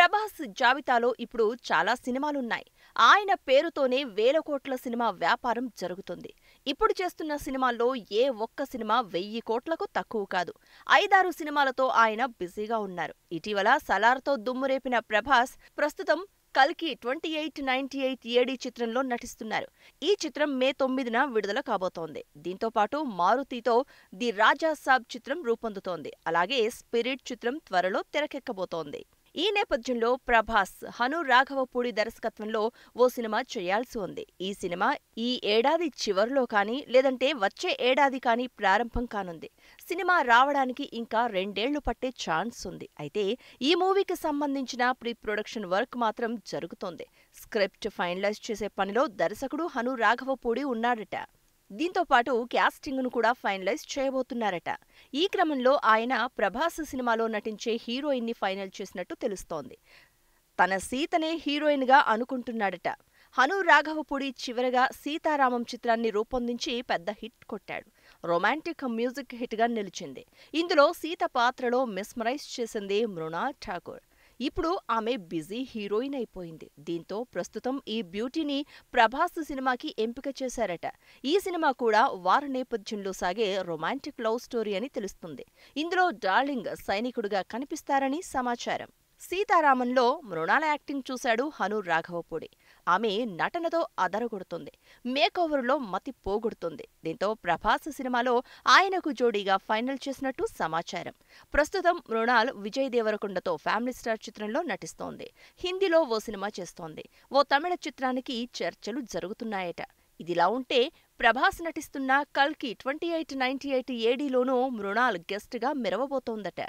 ప్రభాస్ జాబితాలో ఇప్పుడు చాలా సినిమాలున్నాయి ఆయన పేరుతోనే వేల కోట్ల సినిమా వ్యాపారం జరుగుతుంది ఇప్పుడు చేస్తున్న సినిమాల్లో ఏ ఒక్క సినిమా వెయ్యి కోట్లకు తక్కువ కాదు ఐదారు సినిమాలతో ఆయన బిజీగా ఉన్నారు ఇటీవల సలార్తో దుమ్మురేపిన ప్రభాస్ ప్రస్తుతం కల్కి twenty eight ninety eight AD చిత్రంలో నటిస్తున్నారు ఈ చిత్రం మే తొమ్మిదిన విడుదల కాబోతోంది దీంతో పాటు మారుతితో ది రాజా సాబ్ చిత్రం రూపొందుతోంది అలాగే స్పిరిట్ చిత్రం త్వరలో తెరకెక్కబోతోంది ఈ నేపథ్యంలో ప్రభాస్ హను రాఘవపూడి దర్శకత్వంలో ఓ సినిమా చేయాల్సి ఉంది ఈ సినిమా ఈ ఏడాది చివరిలో కానీ లేదంటే వచ్చే ఏడాది కానీ ప్రారంభం కానుంది సినిమా రావడానికి ఇంకా రెండేళ్లు పట్టే ఛాన్స్ ఉంది అయితే ఈ మూవీకి సంబంధించిన ప్రీ ప్రొడక్షన్ వర్క్ మాత్రం జరుగుతోంది స్క్రిప్ట్ ఫైనలైజ్ చేసే పనిలో దర్శకుడు హను రాఘవపూడి ఉన్నాడట దీంతో పాటు క్యాస్టింగ్ను కూడా ఫైనలైజ్ చేయబోతున్నారట ఈ క్రమంలో ఆయన ప్రభాస్ సినిమాలో నటించే హీరోయిన్ని ఫైనల్ చేసినట్టు తెలుస్తోంది తన సీతనే హీరోయిన్గా అనుకుంటున్నాడట హను రాఘవపూడి చివరగా సీతారామం చిత్రాన్ని రూపొందించి పెద్ద హిట్ కొట్టాడు రొమాంటిక్ మ్యూజిక్ హిట్గా నిలిచింది ఇందులో సీత పాత్రలో మిస్మరైజ్ చేసింది మృణాల్ ఠాకూర్ ఇప్పుడు ఆమె బిజీ హీరోయిన్ అయిపోయింది దీంతో ప్రస్తుతం ఈ బ్యూటీని ప్రభాస్ సినిమాకి ఎంపిక చేశారట ఈ సినిమా కూడా వార నేపథ్యంలో సాగే రొమాంటిక్ లవ్ స్టోరీ అని తెలుస్తుంది ఇందులో డార్లింగ్ సైనికుడుగా కనిపిస్తారని సమాచారం సీతారామంలో మృణాల యాక్టింగ్ చూశాడు హను రాఘవపూడి ఆమె నటనతో అదరగొడుతుంది మేకోవర్లో మతి పోగొడుతుంది దీంతో ప్రభాస్ సినిమాలో ఆయనకు జోడీగా ఫైనల్ చేసినట్టు సమాచారం ప్రస్తుతం మృణాల్ విజయ్ దేవరకొండతో ఫ్యామిలీ స్టార్ చిత్రంలో నటిస్తోంది హిందీలో ఓ సినిమా చేస్తోంది ఓ తమిళ చిత్రానికి చర్చలు జరుగుతున్నాయట ఇదిలా ఉంటే ప్రభాస్ నటిస్తున్న కల్కి ట్వంటీ ఎయిట్ నైన్టీ ఎయిట్ ఏడీలోనూ మృణాల్ గెస్ట్గా మెరవబోతోందట